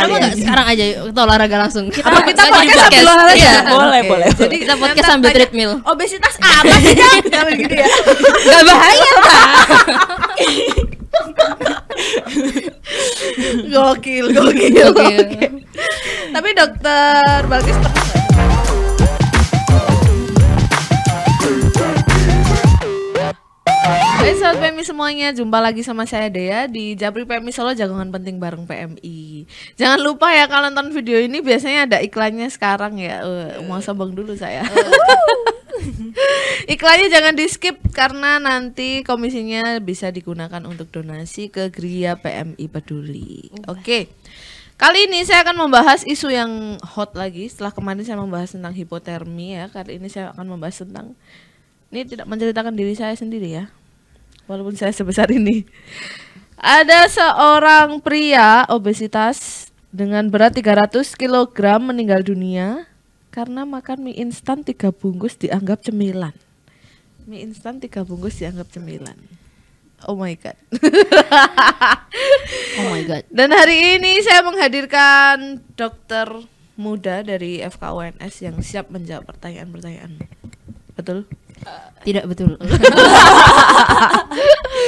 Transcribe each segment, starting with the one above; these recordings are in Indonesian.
Kenapa nggak sekarang aja kita olahraga langsung? Kita, Apa kita podcast sambil olahraga? Iya. Boleh, boleh. Jadi kita podcast sambil treadmill. Obesitas apa sih, Kang? Jangan gitu ya. Enggak bahaya, Pak. gokil, gokil, gokil. Tapi dokter bagus pernah nggak? Hai Sobat PMI semuanya, jumpa lagi sama saya Dea di Japri PMI Solo Jagongan Penting bareng PMI Jangan lupa ya kalau nonton video ini biasanya ada iklannya sekarang ya. Uh, mau sombong dulu saya. Eh. Iklannya jangan di skip karena nanti komisinya bisa digunakan untuk donasi ke Gria PMI Peduli. Oke. Okay. Kali ini saya akan membahas isu yang hot lagi. Setelah kemarin saya membahas tentang hipotermi ya, kali ini saya akan membahas tentang ini tidak menceritakan diri saya sendiri ya. Walaupun saya sebesar ini. Ada seorang pria obesitas dengan berat 300 kg meninggal dunia karena makan mie instan tiga bungkus dianggap cemilan. Mie instan tiga bungkus dianggap cemilan. Oh my god. oh my god. Dan hari ini saya menghadirkan dokter muda dari FKUNS yang siap menjawab pertanyaan pertanyaan Betul? Tidak betul.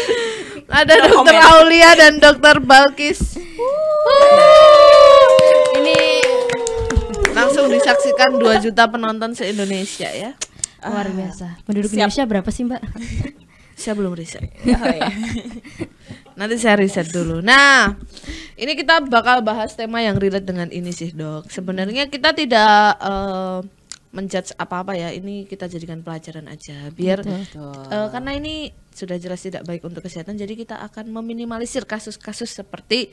Ada no dokter comment. Aulia dan dokter Balkis. Ini langsung disaksikan 2 juta penonton se-Indonesia ya. Luar ah. biasa. Penduduk Siap. Indonesia berapa sih, Mbak? saya belum riset. Oh, iya. Nanti saya riset dulu. Nah, ini kita bakal bahas tema yang relate dengan ini sih, Dok. Sebenarnya kita tidak uh, menjudge apa-apa ya ini kita jadikan pelajaran aja biar Betul. Uh, karena ini sudah jelas tidak baik untuk kesehatan jadi kita akan meminimalisir kasus-kasus seperti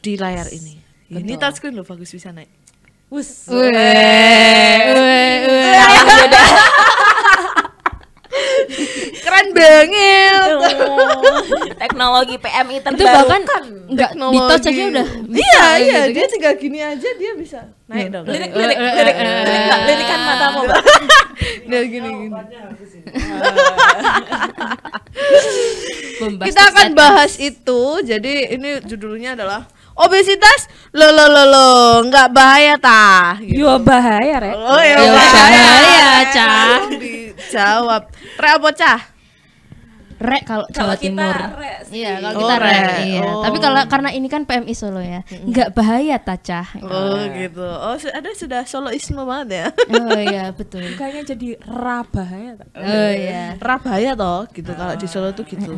di layar ini Betul. ini touchscreen loh bagus bisa naik Wus keren banget. Oh, teknologi PMI terbaru. Itu bahkan enggak di touch aja udah. Iya, iya, gitu, iya, kan. dia kan? tinggal gini aja dia bisa. Naik nah. dong. Lirik lirik eh, lirik eh, lirik eh, lirikan matamu, Mbak. gini gini. Kita akan bahas itu. Jadi ini judulnya adalah obesitas lo lo lo lo nggak bahaya ta gitu. yo bahaya rek oh, yo, ya, yo bahaya, bahaya cah dijawab apa cah rek kalau Jawa Timur. Iya, kalau oh, kita re. Oh, Iya. Oh. Tapi kalau karena ini kan PMI Solo ya, nggak bahaya tacah. Oh, gitu. Oh, ada sudah soloisme banget ya. Oh iya, betul. Kayaknya jadi ra bahaya. Oh iya. Oh, iya. Ra bahaya toh gitu oh. kalau di Solo tuh gitu.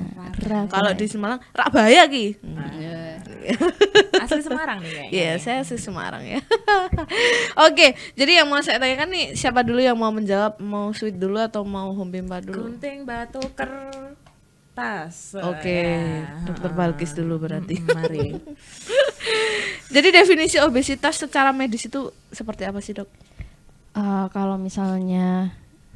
Kalau di Semarang ra bahaya ki. Nah. Iya. asli Semarang nih ya. Iya, yeah, saya asli Semarang ya. Oke, okay, jadi yang mau saya tanyakan nih siapa dulu yang mau menjawab? Mau sweet dulu atau mau Hombimba dulu? Gunting batu ker atas. Oke, okay. ya. dokter Balkis dulu berarti. Hmm, mari. Jadi definisi obesitas secara medis itu seperti apa sih dok? Uh, kalau misalnya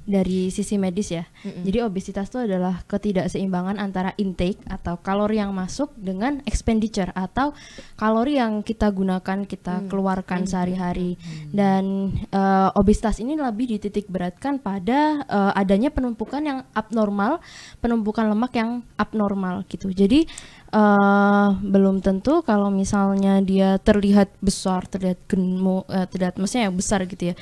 dari sisi medis ya. Mm-hmm. Jadi obesitas itu adalah ketidakseimbangan antara intake atau kalori yang masuk dengan expenditure atau kalori yang kita gunakan kita mm. keluarkan mm. sehari-hari. Mm. Dan uh, obesitas ini lebih dititik beratkan pada uh, adanya penumpukan yang abnormal, penumpukan lemak yang abnormal gitu. Jadi uh, belum tentu kalau misalnya dia terlihat besar, terlihat gemuk, uh, terlihat maksudnya yang besar gitu ya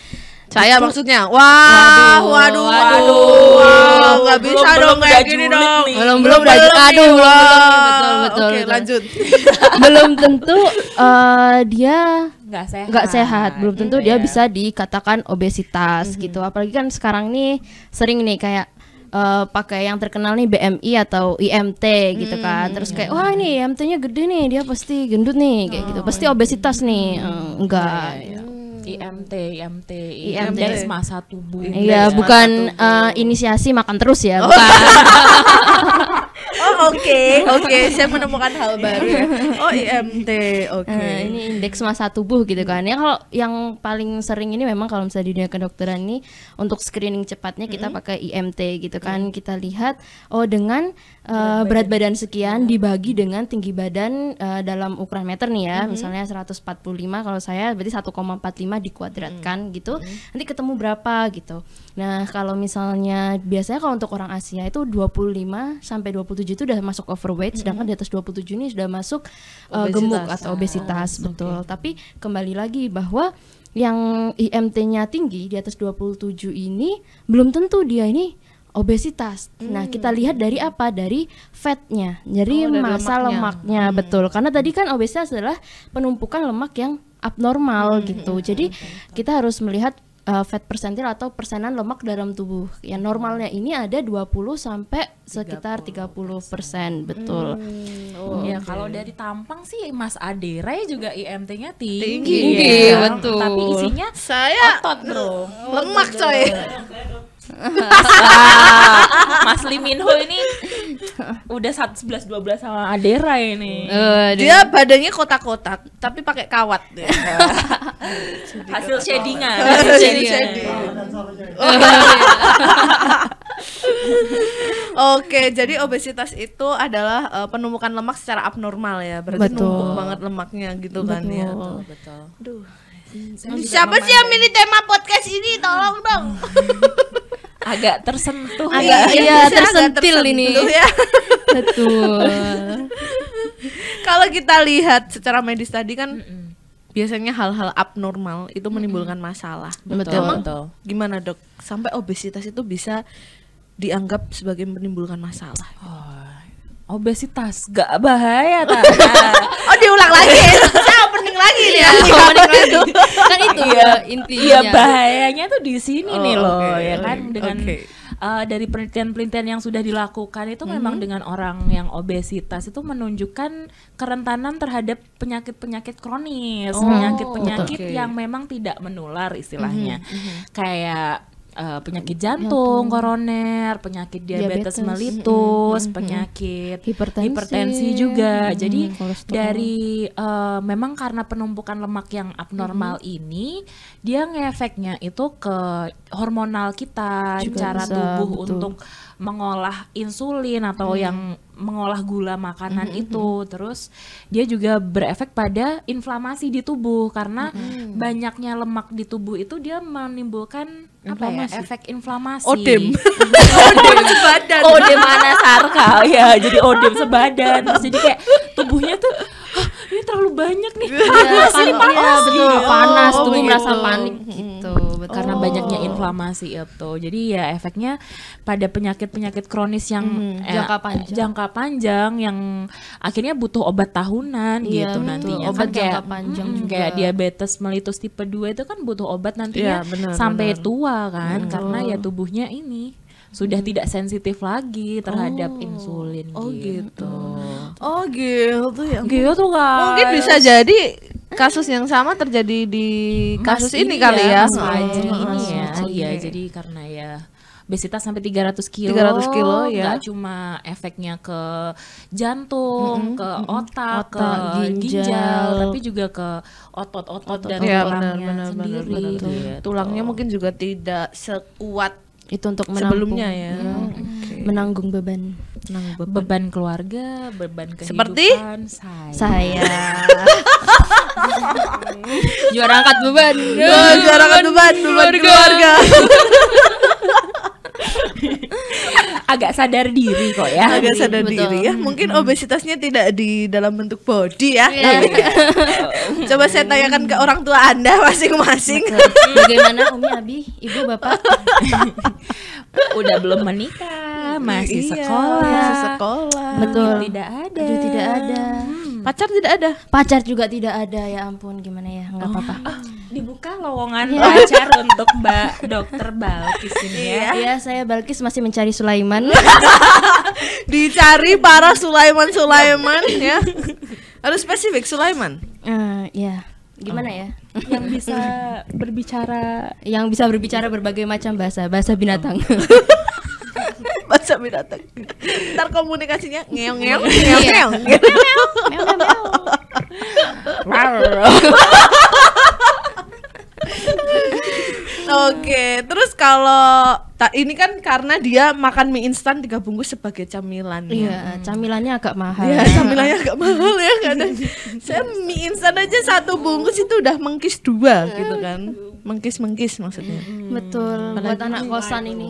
saya itu. maksudnya. Wah, waduh, waduh, waduh. waduh. Nggak bisa belum, dong kayak gini dong. Nih. Belum belum udah aduh, belum, belum, betul, betul, Oke, betul. lanjut. belum tentu uh, dia nggak sehat. Nggak sehat. Belum tentu dia iya. bisa dikatakan obesitas mm -hmm. gitu. Apalagi kan sekarang nih sering nih kayak uh, pakai yang terkenal nih BMI atau IMT gitu hmm, kan. Terus kayak iya. wah ini IMT-nya gede nih, dia pasti gendut nih kayak gitu. oh, gitu. Pasti iya. obesitas nih. Hmm, enggak. Gitu. Hmm. IMT, IMT, IMT dari semasa tubuh. Iya, bukan uh, inisiasi makan terus ya, bukan. Oh. Oke, oke, saya menemukan hal baru ya. Oh, IMT. Oke. Okay. Uh, eh, ini indeks massa tubuh gitu kan. Ya kalau yang paling sering ini memang kalau misalnya di dunia kedokteran ini untuk screening cepatnya kita mm -hmm. pakai IMT gitu kan. Mm -hmm. Kita lihat oh dengan uh, eh, berat, berat badan, badan sekian dibagi dengan tinggi badan uh, dalam ukuran meter nih ya. Mm -hmm. Misalnya 145 kalau saya berarti 1,45 dikuadratkan mm -hmm. gitu. Mm -hmm. Nanti ketemu berapa gitu. Nah, kalau misalnya biasanya kalau untuk orang Asia itu 25 sampai 27 itu udah masuk overweight mm-hmm. sedangkan di atas 27 ini sudah masuk uh, gemuk atau ah, obesitas ah, betul. Okay. Tapi kembali lagi bahwa yang IMT-nya tinggi di atas 27 ini belum tentu dia ini obesitas. Hmm. Nah, kita hmm. lihat dari apa? Dari fatnya, jadi oh, masa lemaknya, lemaknya hmm. betul. Karena tadi kan obesitas adalah penumpukan lemak yang abnormal hmm. gitu. Hmm. Jadi okay. Hmm. kita harus melihat uh, fat persentil atau persenan lemak dalam tubuh. Yang hmm. normalnya ini ada 20 sampai sekitar 30 persen, betul. Hmm, oh, ya okay. kalau kan? dari tampang sih Mas Ray juga IMT-nya tinggi. Tinggi, ya. Iya, Tapi isinya saya otot, Bro. Lemak, coy. Mas Liminho ini udah satu sebelas dua belas sama Adera ini uh, dia badannya kotak-kotak tapi pakai kawat ya. hasil shadingan Oke, jadi obesitas itu adalah uh, penumpukan lemak secara abnormal ya. Berarti betul. numpuk banget lemaknya gitu betul. kan ya. Betul, betul. Duh. Siapa sih yang milih tema podcast ini? Tolong dong agak tersentuh agak ya, iya, tersentil agak ini ya. betul kalau kita lihat secara medis tadi kan mm -mm. biasanya hal-hal abnormal itu menimbulkan masalah betul, Emang betul. gimana dok sampai obesitas itu bisa dianggap sebagai menimbulkan masalah oh obesitas gak bahaya oh diulang lagi lagi nih ya, kan itu ya iya. intinya. Iya bahayanya tuh di sini nih oh, loh ya kan dengan Uh, dari penelitian-penelitian yang sudah dilakukan itu mm -hmm. memang dengan orang yang obesitas itu menunjukkan kerentanan terhadap penyakit-penyakit kronis, oh, penyakit-penyakit oh, okay. yang memang tidak menular istilahnya. Mm -hmm. Kayak uh, penyakit jantung, ya, koroner, penyakit diabetes, diabetes melitus, mm, penyakit hipertensi, hipertensi juga. Mm, Jadi dari uh, memang karena penumpukan lemak yang abnormal mm. ini dia ngefeknya itu ke hormonal kita, juga cara bisa, tubuh betul. untuk mengolah insulin atau mm. yang mengolah gula makanan mm -hmm. itu. Mm-hmm. Terus dia juga berefek pada inflamasi di tubuh karena mm -hmm. banyaknya lemak di tubuh itu dia menimbulkan apa ya efek inflamasi odem odem sebadan odem anasarka ya jadi odem sebadan terus jadi kayak tubuhnya tuh ini terlalu banyak nih ya, masih iya, panas, ya, panas oh, tubuh gitu. merasa panik mm-hmm. gitu betul. Karena oh. banyaknya inflamasi itu. Jadi ya efeknya pada penyakit-penyakit kronis yang hmm, eh, jangka panjang. Jangka panjang yang akhirnya butuh obat tahunan iya, gitu betul. nantinya. Obat kan kayak, panjang hmm, juga. Kayak diabetes melitus tipe 2 itu kan butuh obat nantinya ya, bener, sampai bener. tua kan hmm. karena ya tubuhnya ini sudah hmm. tidak sensitif lagi terhadap oh. insulin oh, gitu. gitu. Oh gitu ya. Gitu kan. Mungkin bisa jadi kasus yang sama terjadi di kasus Mas ini, ini kali ya. ya. Mas Fajri oh, ini ya. Iya, jadi karena ya obesitas sampai 300 kilo. 300 kilo ya. Gak iya. cuma efeknya ke jantung, mm -hmm. ke otak, otak ke ginjal, ginjal, tapi juga ke otot-otot dan ya, tulangnya benar, benar, sendiri. Benar, benar, benar. Gitu. Tulangnya mungkin juga tidak sekuat itu untuk menampung. sebelumnya ya. Mm -hmm. Iya. menanggung beban menanggung beban. beban keluarga beban kehidupan seperti saya, saya. juara angkat beban oh, juara angkat beban beban keluarga, agak sadar diri kok ya agak iya, sadar Betul. diri ya mungkin hmm. obesitasnya tidak di dalam bentuk body ya yeah. coba saya tanyakan ke orang tua anda masing-masing bagaimana umi abi ibu bapak udah belum menikah, masih iya, sekolah, masih sekolah. Betul. Tidak ada. Aduh, tidak ada. Hmm. Pacar tidak ada. Pacar juga tidak ada. Ya ampun, gimana ya? Enggak oh. apa-apa. Oh, dibuka lowongan iya. pacar untuk Mbak Dokter Balkis ini ya. Iya, iya saya Balkis masih mencari Sulaiman. Dicari para Sulaiman-Sulaiman ya. Harus spesifik Sulaiman. Uh, ya gimana ya yang bisa berbicara yang bisa berbicara berbagai macam bahasa bahasa binatang oh. bahasa binatang ntar komunikasinya ngeong ngeong iya. ngeong ngeong ngeong ngeong Oke, terus kalau ini kan karena dia makan mie instan tiga bungkus sebagai camilan. Ya. Iya, hmm. camilannya agak mahal. Iya, ya. camilannya agak mahal ya karena Saya mie instan aja satu bungkus itu udah mengkis dua gitu kan. Mengkis mengkis maksudnya. Hmm. Betul. Padahal buat anak kosan ini.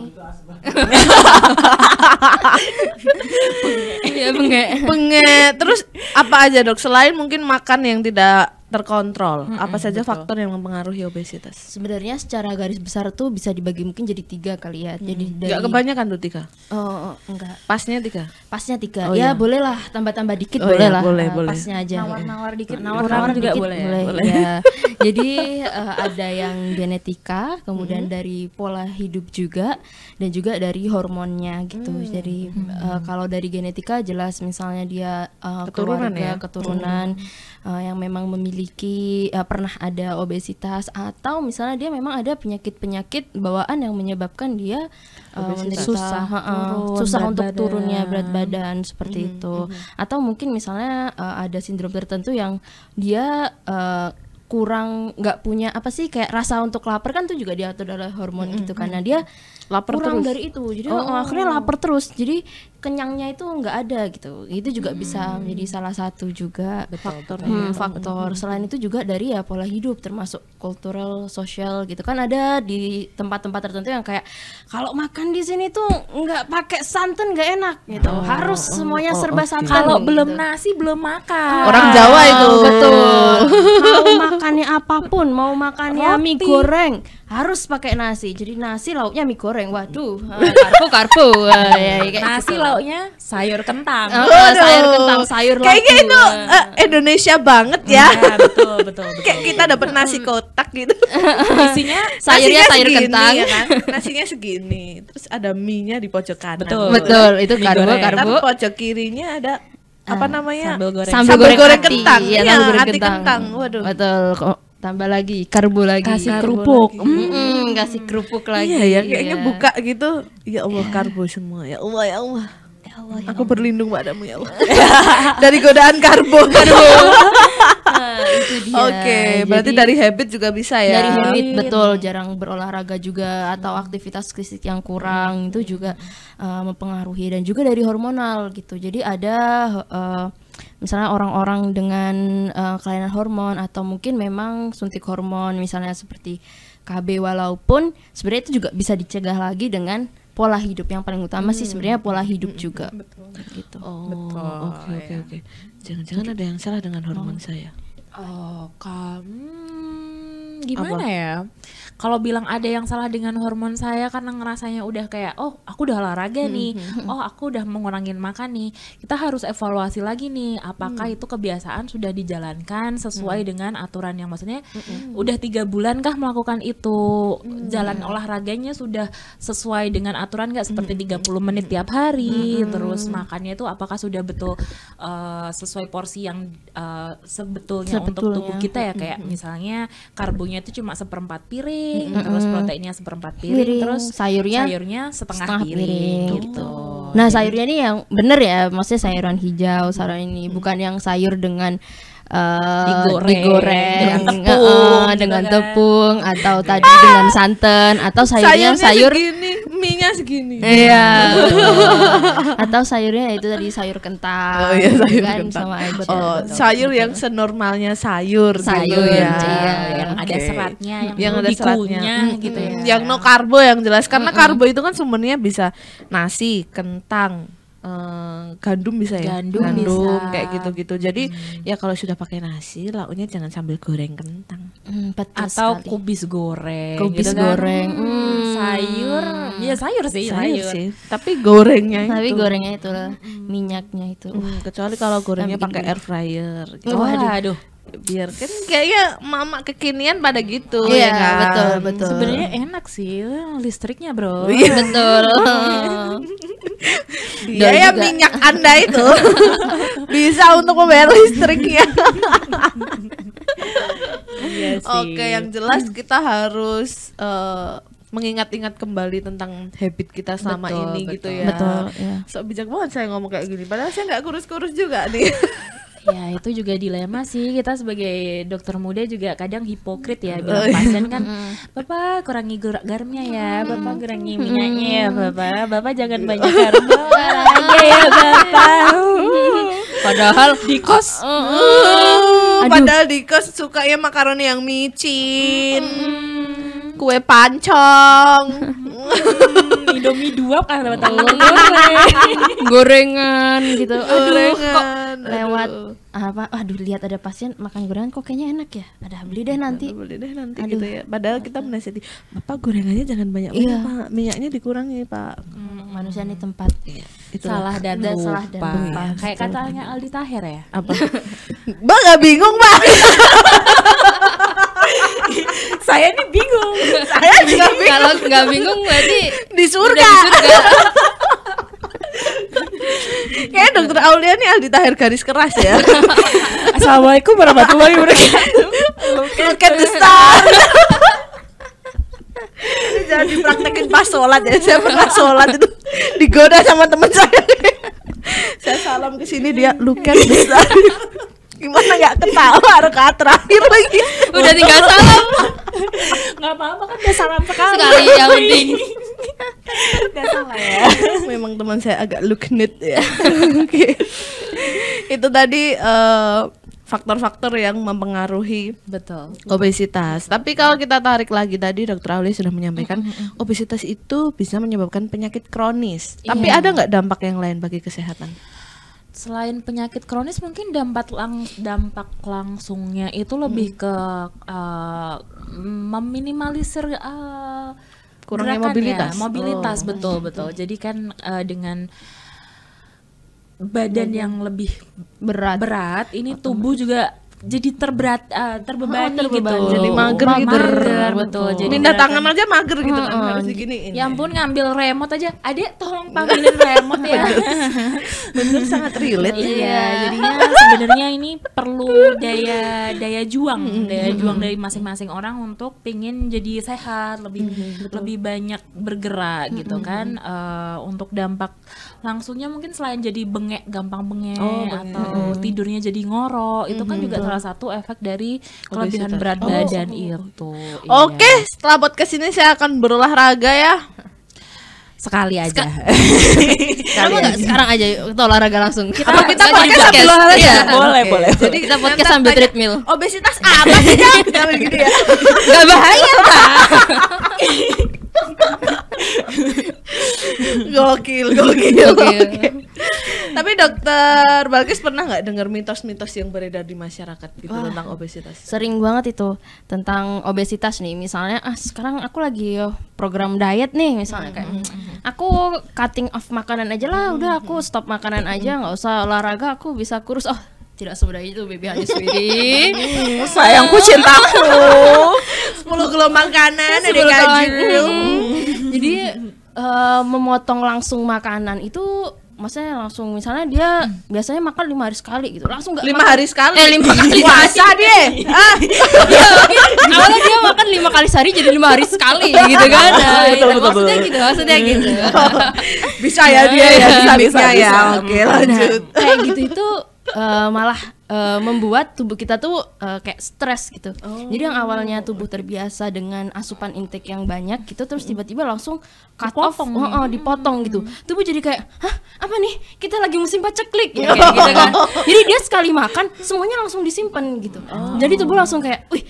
Iya, bengek. Bengek. Terus apa aja, Dok? Selain mungkin makan yang tidak terkontrol. Mm -hmm, apa saja betul. faktor yang mempengaruhi obesitas? Sebenarnya secara garis besar tuh bisa dibagi mungkin jadi tiga kali ya. Mm. Jadi hmm. dari Gak kebanyakan tuh tiga. Oh, oh, oh enggak. Pasnya tiga. Pasnya tiga. Oh, ya iya. bolehlah tambah-tambah dikit oh, boleh iya, lah. Boleh, uh, boleh. Pasnya aja. Nawar-nawar dikit. Nawar-nawar juga dikit, boleh. Ya, boleh. boleh. Ya. jadi uh, ada yang genetika, kemudian hmm. dari pola hidup juga dan juga dari hormonnya gitu. Hmm. Jadi Uh, kalau dari genetika jelas misalnya dia uh, keturunan keluarga, ya. keturunan. Hmm uh, yang memang memiliki uh, pernah ada obesitas atau misalnya dia memang ada penyakit-penyakit bawaan yang menyebabkan dia uh, susah uh, turun, susah untuk badan. turunnya berat badan seperti mm -hmm, itu mm-hmm. atau mungkin misalnya uh, ada sindrom tertentu yang dia uh, kurang nggak punya apa sih kayak rasa untuk lapar kan tuh juga diatur oleh hormon mm -hmm. gitu karena mm-hmm. dia lapar kurang terus. dari itu jadi oh. akhirnya lapar terus jadi kenyangnya itu nggak ada gitu itu juga hmm. bisa menjadi salah satu juga Betul, faktor hmm, faktor selain itu juga dari ya pola hidup termasuk kultural sosial gitu kan ada di tempat-tempat tertentu yang kayak kalau makan di sini tuh nggak pakai santan nggak enak gitu oh, harus oh, semuanya oh, serba okay. santan kalau gitu. belum nasi belum makan orang Jawa itu betul mau makannya apapun mau makannya Roti. mie goreng harus pakai nasi jadi nasi lauknya mie goreng waduh karbo karbo ya, ya nasi gitu. lauk taunya sayur kentang. Oh, uh, sayur kentang, sayur kentang. Kayaknya itu uh, eh, Indonesia banget ya. Iya, betul, betul, betul. Kayak kita dapat nasi kotak gitu. Isinya sayurnya sayur segini, kentang ya kan. Nasinya segini. Terus ada mie-nya di pojok kanan. Betul, gitu. betul. Itu karbo, karbo. Tapi pojok kirinya ada ah, apa namanya? Sambal goreng. Sambal, iya, sambal iya, goreng kentang. Iya, sambal goreng kentang. kentang. Waduh. Betul. Kok tambah lagi karbo lagi kasih kerupuk Mm -hmm. kasih kerupuk lagi iya ya kayaknya buka gitu ya Allah yeah. karbo semua ya Allah ya Allah Allah ya Aku Allah. berlindung padamu ya Allah Dari godaan karbo nah, Oke okay, berarti dari habit juga bisa ya Dari habit betul jarang berolahraga juga Atau aktivitas fisik yang kurang Itu juga uh, mempengaruhi Dan juga dari hormonal gitu Jadi ada uh, misalnya orang-orang dengan uh, kelainan hormon atau mungkin memang suntik hormon misalnya seperti KB walaupun sebenarnya itu juga bisa dicegah lagi dengan pola hidup yang paling utama hmm. sih sebenarnya pola hidup hmm. juga. Betul. Gitu. Oh, oke oke oke. Jangan-jangan ada yang salah dengan hormon oh. saya. Oh, kamu gimana Apa? ya? Kalau bilang ada yang salah dengan hormon saya karena ngerasanya udah kayak oh aku udah olahraga hmm, nih, hmm, hmm. oh aku udah mengurangin makan nih. Kita harus evaluasi lagi nih apakah hmm. itu kebiasaan sudah dijalankan sesuai hmm. dengan aturan yang maksudnya hmm. udah tiga bulan kah melakukan itu hmm. jalan olahraganya sudah sesuai dengan aturan nggak seperti hmm. 30 menit tiap hari hmm. terus makannya itu apakah sudah betul uh, sesuai porsi yang uh, eh, sebetulnya, sebetulnya untuk tubuh kita ya hmm, kayak hmm. misalnya karbo bumbunya itu cuma seperempat piring, mm-hmm. terus proteinnya seperempat piring, piring. terus sayurnya sayurnya setengah, setengah piring, piring gitu. Nah, sayurnya ini yang bener ya, maksudnya sayuran hijau, sayuran ini bukan yang sayur dengan Uh, digoreng, dengan eh, tepung, uh, dengan kan. tepung atau tadi dengan santan atau sayurnya sayur segini mie-nya segini. Iya. Atau sayurnya itu tadi sayur kentang. Oh iya, gitu sayur kan, kentang. Sama ayam. oh, ya, sayur yang senormalnya sayur sayur gitu ya. Iya, yang okay. ada seratnya, yang, yang ada seratnya gitu ya. Yang no karbo yang jelas karena mm -mm. karbo itu kan sumbernya bisa nasi, kentang, uh, gandum bisa ya gandum, gandum bisa. kayak gitu-gitu jadi hmm. ya kalau sudah pakai nasi lauknya jangan sambil goreng kentang hmm, atau sekali. kubis goreng kubis gitu kan? goreng kan? hmm, sayur ya sayur sih sayur, sayur. sih tapi gorengnya tapi gorengnya itu loh, hmm. minyaknya itu hmm, kecuali kalau gorengnya pakai air fryer gitu. aduh aduh biar kan kayaknya mama kekinian pada gitu iya, ya kan? betul betul sebenarnya enak sih listriknya bro iya. betul biaya juga. minyak anda itu bisa untuk membayar listriknya iya oke yang jelas kita harus uh, mengingat-ingat kembali tentang habit kita selama betul, ini gitu betul. gitu ya. Betul. Ya. So bijak banget saya ngomong kayak gini. Padahal saya nggak kurus-kurus juga nih. ya itu juga dilema sih kita sebagai dokter muda juga kadang hipokrit ya bilang pasien kan bapak kurangi garamnya ya bapak kurangi minyaknya ya bapak bapak jangan iya. banyak garam lagi ya bapak padahal di kos padahal di kos sukanya makaroni yang micin kue pancong hmm, indomie dua kan dapat goreng gorengan gitu aduh gorengan, kok lewat aduh. apa aduh lihat ada pasien makan gorengan kok kayaknya enak ya ada beli deh nanti beli deh nanti aduh. gitu ya padahal kita menasihati bapak gorengannya jangan banyak iya. pak minyaknya dikurangi pak hmm, manusia ini tempat iya, salah dan dan salah dan lupa iya, kayak katanya Aldi Taher ya apa mbak gak bingung pak saya ini bingung. Saya juga bingung. Kalau nggak bingung berarti di surga. Di Kayak dokter Aulia nih Aldi Tahir garis keras ya. Assalamualaikum warahmatullahi wabarakatuh. Look at the star. Jangan dipraktekin pas sholat ya. Saya pernah sholat itu digoda sama teman saya. saya salam ke sini dia look at the star masa nggak ketawa rekaan terakhir lagi udah tinggal salam nggak apa-apa kan udah salam sekali sekali ya penting udah salah ya memang teman saya agak look neat ya oke okay. itu tadi uh, faktor-faktor yang mempengaruhi betul obesitas. Betul. Tapi kalau kita tarik lagi tadi dokter Auli sudah menyampaikan mm-hmm. obesitas itu bisa menyebabkan penyakit kronis. Iya. Tapi ada nggak dampak yang lain bagi kesehatan? selain penyakit kronis mungkin dampak lang dampak langsungnya itu lebih hmm. ke uh, meminimalisir uh, kurangnya mobilitas. mobilitas oh, betul hmm. betul. Jadi kan uh, dengan badan yang lebih berat berat ini tubuh juga jadi terberat uh, terbebani, oh, terbeban gitu. Jadi mager, gitu. Mager, betul. Oh. Jadi minta tangan aja mager gitu uh, kan uh, harus ini Ya ampun ngambil remote aja. Adik tolong panggilin remote ya. Bener sangat relate. Iya, iya, jadinya sebenarnya ini perlu daya daya juang, mm-hmm. daya mm-hmm. juang dari masing-masing orang untuk pingin jadi sehat, lebih mm lebih banyak bergerak gitu kan. Uh, untuk dampak langsungnya mungkin selain jadi bengek, gampang bengek oh, atau tidurnya jadi ngorok, itu kan juga salah satu efek dari kelebihan berat oh, badan oh, oh. itu. Oke, iya. setelah podcast ini saya akan berolahraga ya. Sekali aja. Sek Sekali aja. sekarang aja kita olahraga langsung. Kita, Apa kita podcast sambil olahraga? Iya, boleh, okay. boleh. Jadi kita podcast sambil treadmill. Obesitas apa sih, Jangan gitu ya. Gak bahaya, Pak. gokil, gokil, gokil. gokil. Tapi dokter Balkis pernah nggak dengar mitos-mitos yang beredar di masyarakat gitu Wah, tentang obesitas? Sering banget itu tentang obesitas nih. Misalnya ah sekarang aku lagi oh, program diet nih misalnya kayak mm-hmm, mm-hmm. aku cutting off makanan aja lah, udah aku mm-hmm, stop makanan aja, nggak usah olahraga, aku bisa kurus. Oh, tidak semudah itu baby hanya sweetie sayangku cintaku 10 gelombang kanan ada kaju hmm. jadi uh, memotong langsung makanan itu maksudnya langsung misalnya dia hmm. biasanya makan lima hari sekali gitu langsung nggak lima hari sekali eh lima kali puasa deh ah. iya, awalnya dia makan lima kali sehari jadi lima hari sekali gitu kan nah, betul, gitu. betul, maksudnya gitu maksudnya gitu bisa ya dia ya, ya bisa, bisa, bisa, ya oke nah, lanjut kayak gitu itu Eh, malah uh, membuat tubuh kita tuh uh, kayak stres gitu. Oh. Jadi yang awalnya tubuh terbiasa dengan asupan intake yang banyak gitu terus tiba-tiba langsung cut dipotong. off, oh, oh, dipotong gitu. Hmm. Tubuh jadi kayak, "Hah, apa nih? Kita lagi musim paceklik." Ya, kayak gitu kan. Jadi dia sekali makan semuanya langsung disimpan gitu. Oh. Jadi tubuh langsung kayak, "Wih,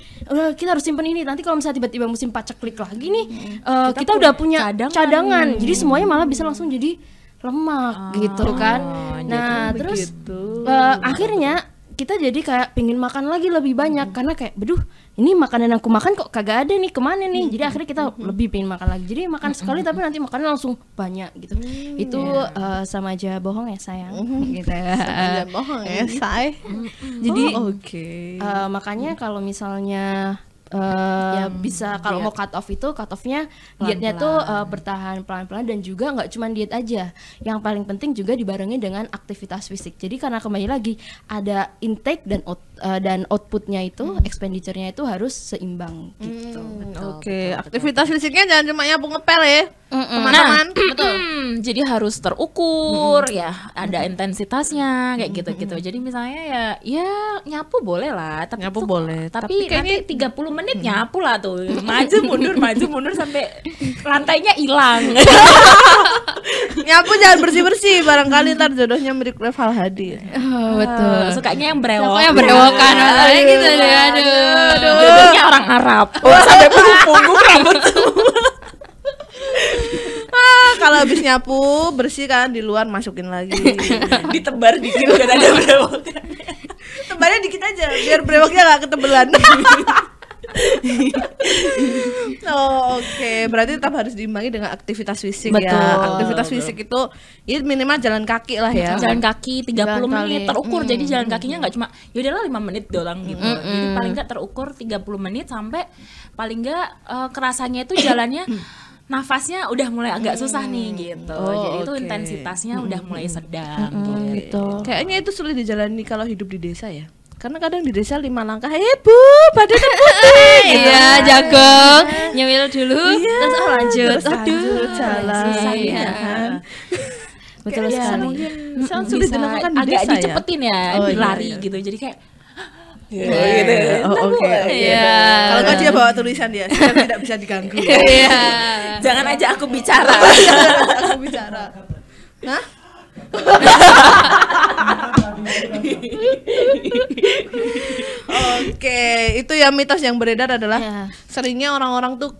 kita harus simpan ini. Nanti kalau misalnya tiba-tiba musim paceklik lagi nih, uh, kita, kita udah punya cadangan. cadangan. Hmm. Jadi semuanya malah bisa langsung jadi lemak oh, gitu kan. Nah, terus uh, akhirnya kita jadi kayak pingin makan lagi lebih banyak hmm. karena kayak beduh ini makanan aku makan kok kagak ada nih kemana nih jadi hmm, akhirnya kita hmm, hmm. lebih pingin makan lagi jadi makan sekali tapi nanti makannya langsung banyak gitu hmm, itu yeah. Iya. uh, sama aja bohong ya sayang gitu sama aja bohong ya say jadi oh, oke okay. uh, eh, makanya kalau misalnya uh, ya bisa kalau mau cut off itu cut offnya dietnya tuh uh, bertahan pelan-pelan dan juga nggak cuma diet aja yang paling penting juga dibarengi dengan aktivitas fisik jadi karena kembali lagi ada intake dan out, uh, dan outputnya itu hmm. expenditure-nya itu harus seimbang gitu hmm, oke okay. aktivitas betul. fisiknya jangan cuma nyapu ngepel ya Mm -mm. nah, betul jadi harus terukur mm -hmm. ya ada intensitasnya kayak gitu-gitu mm -hmm. jadi misalnya ya ya nyapu boleh lah tapi nyapu tuh, boleh tapi, tapi kayaknya... 30 menit menit nyapu lah tuh maju mundur maju mundur sampai lantainya hilang nyapu jangan bersih bersih barangkali ntar jodohnya mirip level hadi oh, ah, betul uh, sukanya yang brewok yang brewokan ya. gitu deh aduh, aduh. jodohnya orang Arab oh, sampai punggung punggung rambut ah, kalau habis nyapu bersih kan di luar masukin lagi ditebar dikit sini ada brewokan tebarnya dikit aja biar brewoknya gak ketebelan oh, oke, okay. berarti tetap harus diimbangi dengan aktivitas fisik ya. Betul. ya. Aktivitas fisik itu ya minimal jalan kaki lah ya. Jalan kaki 30 jalan menit kali. terukur. Mm. Jadi jalan kakinya nggak cuma yaudahlah 5 menit doang gitu. Mm Jadi paling nggak terukur 30 menit sampai paling nggak uh, kerasanya itu jalannya nafasnya udah mulai agak susah nih gitu. Oh, Jadi itu intensitasnya udah mulai sedang hmm. gitu. Kayaknya itu sulit dijalani kalau hidup di desa ya karena kadang di desa lima langkah eh bu badannya putih gitu. iya jagung nyemil dulu iya, terus oh lanjut terus aduh lanjut, iya. jalan susah, iya. kan? betul kayak sekali mungkin sulit sudah dilakukan di agak desa, ya? dicepetin ya, ya oh, iya, lari iya, iya. gitu jadi kayak oh, iya, gitu. Oh, oke. kalau kau dia bawa tulisan dia, ya, tidak bisa diganggu. Jangan aja aku bicara. Jangan aja aku bicara. Hah? Oke, itu ya mitos yang beredar adalah yeah. seringnya orang-orang tuh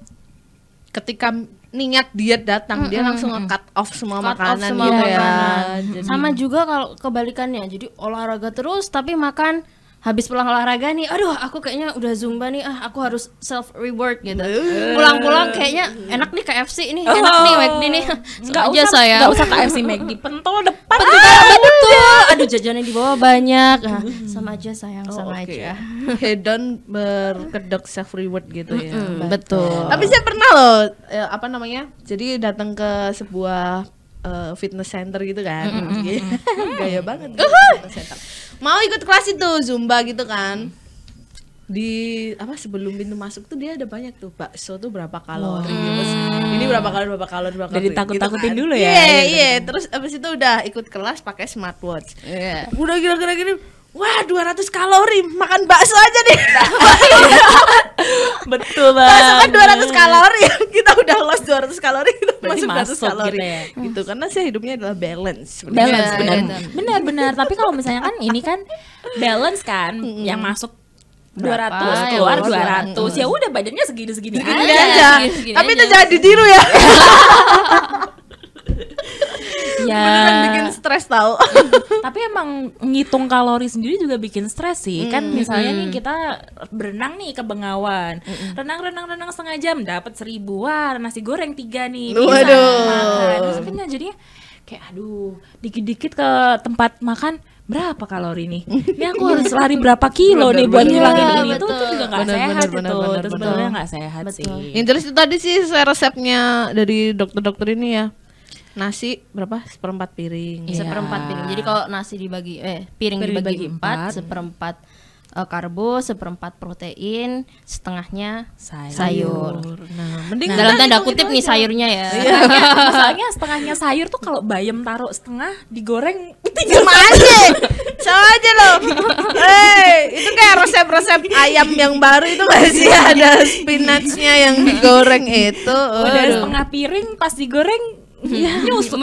ketika niat diet datang mm -hmm. dia langsung cut off semua cut makanan off semua gitu ya. makanan. ya. Jadi... Sama juga kalau kebalikannya. Jadi olahraga terus tapi makan habis pulang olahraga nih, aduh aku kayaknya udah zumba nih, ah aku harus self reward gitu. Nah. Pulang-pulang kayaknya enak nih KFC ini, oh. enak nih McD nih. Enggak aja usah, saya. Enggak usah KFC McD, pentol depan. Pentol ah, betul. Aduh jajanan di bawah banyak. Nah, sama aja sayang, oh, sama okay. aja. Hedon berkedok self reward gitu ya. Mm -hmm, betul. Tapi saya pernah loh eh, apa namanya? Jadi datang ke sebuah uh, fitness center gitu kan mm -hmm. gaya banget gitu, uhuh. fitness center mau ikut kelas itu zumba gitu kan di apa sebelum pintu masuk tuh dia ada banyak tuh bakso tuh berapa kalori hmm. terus ini berapa kalori berapa kalori berapa kalori gitu takut takutin kan. dulu ya iya yeah, gitu. iya yeah. terus abis itu udah ikut kelas pakai smartwatch yeah. udah kira-kira gini Wah 200 kalori makan bakso aja deh Betul kan banget Masukkan 200 kalori Kita udah lost 200 kalori kita Berarti masuk 200 kalori gitu, ya. gitu Karena sih hidupnya adalah balance Balance benar Benar-benar iya, iya. Tapi kalau misalnya kan ini kan balance kan hmm. Yang masuk 200 Berapa? Ya, keluar dua 200. ya udah badannya segini segini, aja, aja. Segini, segini tapi aja. itu jadi diru ya ya. bikin stres tau tapi emang ngitung kalori sendiri juga bikin stres sih hmm. kan misalnya hmm. nih kita berenang nih ke Bengawan hmm. renang renang renang setengah jam dapat seribu wah nasi goreng tiga nih waduh makan terus jadinya kayak aduh dikit-dikit ke tempat makan berapa kalori nih? Ini aku harus lari berapa kilo bener, nih buat ngilangin ya, ini betul. Iya, itu juga nggak sehat bener, itu, bener, terus sebenarnya nggak sehat betul. sih. Yang terus itu tadi sih resepnya dari dokter-dokter ini ya nasi berapa seperempat piring ya. seperempat piring jadi kalau nasi dibagi eh piring, piring dibagi, dibagi empat, empat seperempat uh, karbo seperempat protein setengahnya sayur, sayur. nah mending nah, dalam tanda kutip nih sayurnya ya iya, iya. soalnya misalnya setengahnya sayur tuh kalau bayam taruh setengah digoreng tinggal aja sama aja loh hey, itu kayak resep-resep ayam yang baru itu masih ada spinachnya yang digoreng itu udah setengah piring pas digoreng Iya, nyusun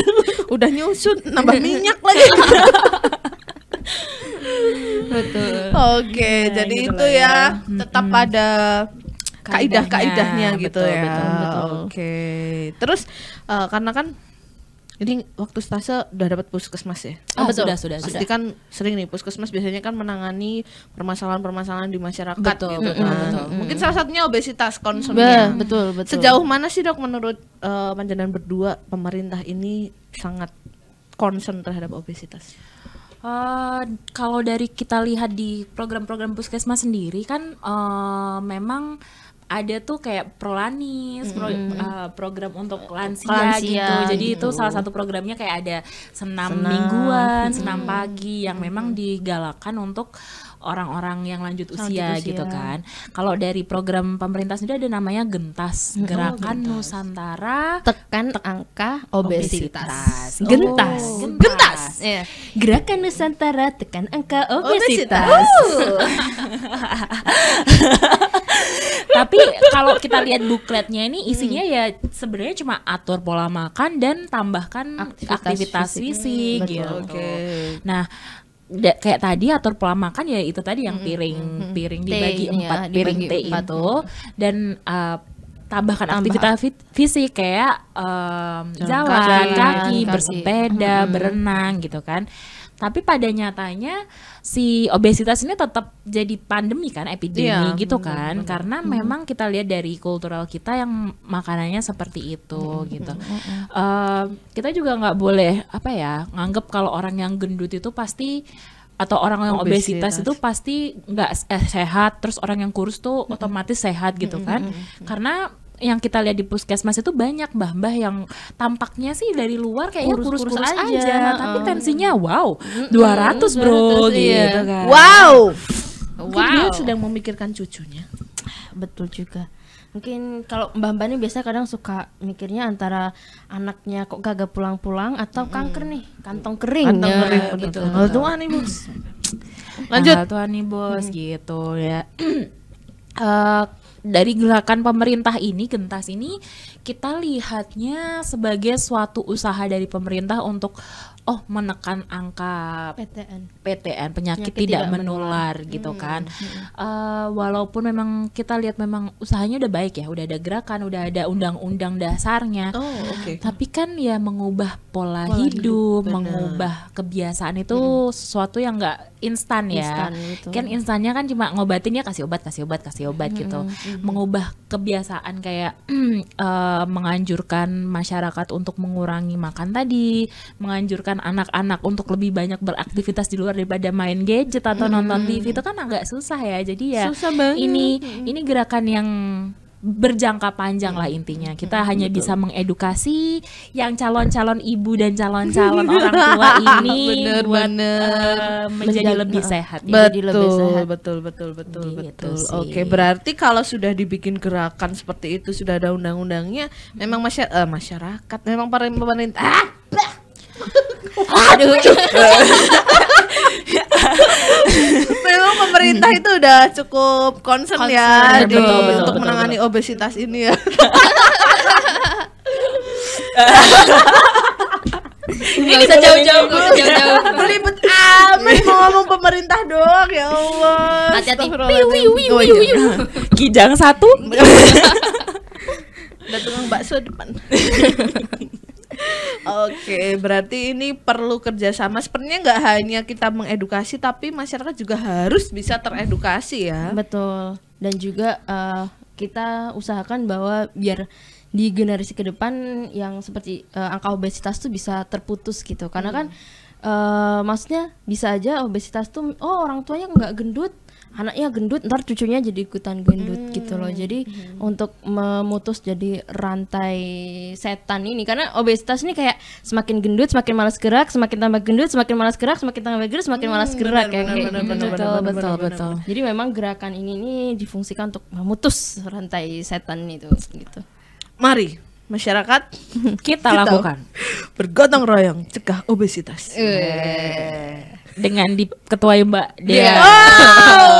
Udah nyusun, nambah minyak lagi. Betul. Oke, okay, ya, jadi gitu itu ya, ya. tetap hmm. ada kaidah-kaidahnya gitu ya. betul, ya. Oke. Okay. Terus uh, karena kan jadi waktu stase udah dapat puskesmas ya? Oh, ah, betul. Sudah, sudah, Pasti sudah. kan sering nih puskesmas biasanya kan menangani permasalahan-permasalahan di masyarakat betul, gitu betul, kan. Betul. Mungkin salah satunya obesitas konsumen. betul, betul. Sejauh mana sih Dok menurut uh, eh, panjenengan berdua pemerintah ini sangat concern terhadap obesitas? Uh, kalau dari kita lihat di program-program puskesmas sendiri kan uh, memang ada tuh kayak prolanis, mm uh, program untuk lansia, lansia gitu. Jadi gitu. itu salah satu programnya kayak ada senam, senam. mingguan, senam pagi yang memang digalakan untuk orang-orang yang lanjut usia, lanjut usia gitu kan. Kalau dari program pemerintah sendiri ada namanya Gentas, oh, Gerakan gentas. Nusantara Tekan Angka Obesitas. obesitas. Oh. gentas. gentas. Yeah. Gerakan Nusantara Tekan Angka Obesitas. obesitas. Uh. Tapi kalau kita lihat bukletnya ini isinya hmm. ya sebenarnya cuma atur pola makan dan tambahkan aktivitas, aktivitas fisik, fisik gitu. Okay. Nah, da, kayak tadi atur pola makan ya itu tadi yang piring mm -hmm. piring dibagi empat ya, piring teh iya, T itu dan uh, tambahkan Tambah. aktivitas fisik kayak um, jalan, jalan kaki, kaki bersepeda, hmm. berenang gitu kan. Tapi pada nyatanya si obesitas ini tetap jadi pandemi kan, epidemi yeah, gitu kan. Bener. Karena hmm. memang kita lihat dari kultural kita yang makanannya seperti itu hmm. gitu. Hmm. Uh, kita juga nggak boleh apa ya, nganggep kalau orang yang gendut itu pasti atau orang yang obesitas, obesitas itu pasti nggak eh, sehat terus orang yang kurus tuh otomatis sehat gitu kan mm -hmm. karena yang kita lihat di puskesmas itu banyak mbah-mbah yang tampaknya sih dari luar kayak kurus-kurus aja, aja. Uh. tapi tensinya wow 200 bro 200, gitu iya. kan wow wow dia sedang memikirkan cucunya betul juga mungkin kalau mbah mbah ini biasa kadang suka mikirnya antara anaknya kok gagal pulang-pulang atau hmm. kanker nih kantong kering kantong ya, kering gitu tanggal tua nih bos lanjut tanggal nih bos hmm. gitu ya uh, dari gerakan pemerintah ini gentas ini kita lihatnya sebagai suatu usaha dari pemerintah untuk oh menekan angka PTN PTN penyakit, penyakit tidak, tidak menular, menular gitu hmm, kan hmm. Uh, walaupun memang kita lihat memang usahanya udah baik ya udah ada gerakan udah ada undang-undang dasarnya oh, okay. tapi kan ya mengubah pola, pola hidup, hidup mengubah kebiasaan itu hmm. sesuatu yang nggak instan ya. Instan, gitu. Kan instannya kan cuma ngobatinnya kasih obat, kasih obat, kasih obat gitu. mm-hmm, gitu. Mengubah kebiasaan kayak uh, menganjurkan masyarakat untuk mengurangi makan tadi, menganjurkan anak-anak untuk lebih banyak beraktivitas di luar daripada main gadget atau mm-hmm. nonton TV itu kan agak susah ya. Jadi ya susah banget. ini mm-hmm. ini gerakan yang berjangka panjang lah hmm. intinya. Kita hmm, hanya betul. bisa mengedukasi yang calon-calon ibu dan calon-calon orang tua ini bener, buat bener. Uh, menjadi, menjadi lebih sehat. Betul, ya. Jadi lebih sehat. betul, betul, betul, gitu betul. Oke, berarti kalau sudah dibikin gerakan seperti itu sudah ada undang-undangnya, memang masy uh, eh, masyarakat, memang para pemerintah. Ah! Aduh. memang pemerintah itu udah cukup concern, ya concern ya betul, betul, untuk betul, menangani betul. obesitas ini ya. ini bisa jauh-jauh jauh-jauh amat mau ngomong pemerintah doang ya Allah hati-hati oh, iya. kijang satu Udah tukang bakso depan Oke, berarti ini perlu kerjasama. Sepertinya nggak hanya kita mengedukasi, tapi masyarakat juga harus bisa teredukasi ya. Betul. Dan juga uh, kita usahakan bahwa biar di generasi ke depan yang seperti uh, angka obesitas tuh bisa terputus gitu. Karena hmm. kan uh, maksudnya bisa aja obesitas tuh oh orang tuanya nggak gendut anaknya gendut ntar cucunya jadi ikutan gendut hmm. gitu loh hmm, jadi hmm. untuk memutus jadi rantai setan ini karena obesitas ini kayak semakin gendut semakin malas gerak semakin tambah gendut semakin malas gerak semakin tambah gendut semakin hmm, malas gerak ya kayak gitu. betul betul betul jadi memang gerakan ini ini difungsikan untuk memutus rantai setan itu gitu mari masyarakat kita, kita lakukan bergotong royong cegah obesitas Eee. Eh. dengan diketuai Mbak dia Yeah. oh!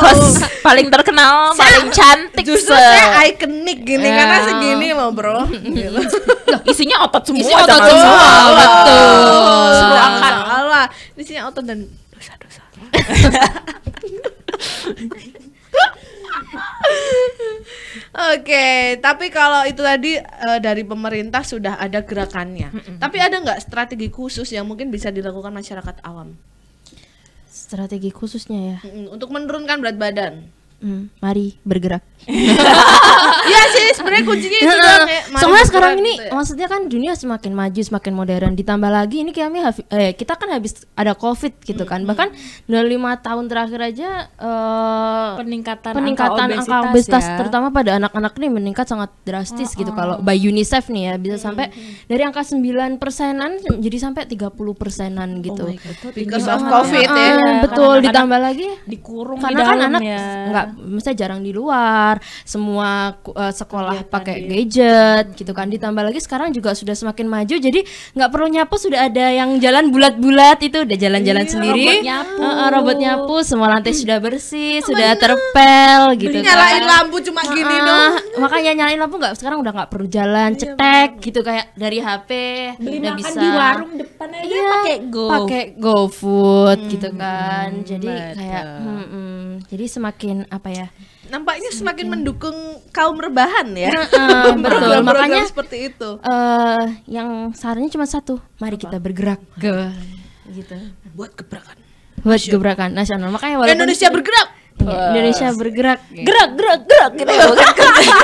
host paling terkenal, paling cantik. Justru saya ikonik gini yeah. karena segini loh, Bro. Gitu. Loh, isinya otot semua. Isinya otot semua, Oh, betul. Semua akar. Allah, isinya otot dan dosa-dosa. Oke, okay, tapi kalau itu tadi uh, dari pemerintah sudah ada gerakannya. Mm -mm. Tapi ada nggak strategi khusus yang mungkin bisa dilakukan masyarakat awam? strategi khususnya ya. Untuk menurunkan berat badan. Hmm, mari bergerak. Iya sih, sebenarnya kuncinya itu nah, ya. Soalnya sekarang ini gitu ya? maksudnya kan dunia semakin maju, semakin modern. Ditambah lagi ini kami eh, kita kan habis ada Covid gitu kan. Mm -hmm. Bahkan dari lima tahun terakhir aja uh, peningkatan peningkatan angka obesitas, angka obesitas ya? terutama pada anak-anak ini meningkat sangat drastis -hmm. gitu kalau by UNICEF nih ya bisa mm -hmm. sampai iya. dari angka 9 persenan jadi sampai 30 persenan gitu. Oh my God, Because of Covid ya. ya. Betul, karena ditambah anak lagi dikurung karena di dalam kan anak ya. Enggak misalnya jarang di luar, semua uh, sekolah ya, pakai gadget hmm. gitu kan. Ditambah lagi sekarang juga sudah semakin maju, jadi nggak perlu nyapu sudah ada yang jalan bulat-bulat itu udah jalan-jalan iya, sendiri. Robot nyapu. Uh, robot nyapu, semua lantai sudah bersih, oh sudah bener. terpel gitu. Nyalain kan. lampu cuma gini uh, dong. Makanya nyalain lampu nggak sekarang udah nggak perlu jalan iya, cetek iya, gitu kayak dari HP. Beli udah makan bisa. di warung depan aja iya, pakai Go. Pakai GoFood gitu hmm, gitu kan. Jadi betul. kayak hmm, hmm jadi semakin apa ya? Nampaknya semakin, semakin mendukung kaum rebahan ya. Nah, uh, betul. Makanya seperti itu. Uh, yang sarannya cuma satu, mari apa? kita bergerak ke gitu. Buat gebrakan. Buat gebrakan nasional. Makanya Indonesia bergerak Iya, iya. Indonesia bergerak. Iya. Gerak, gerak, gerak gitu. Bukan kerja.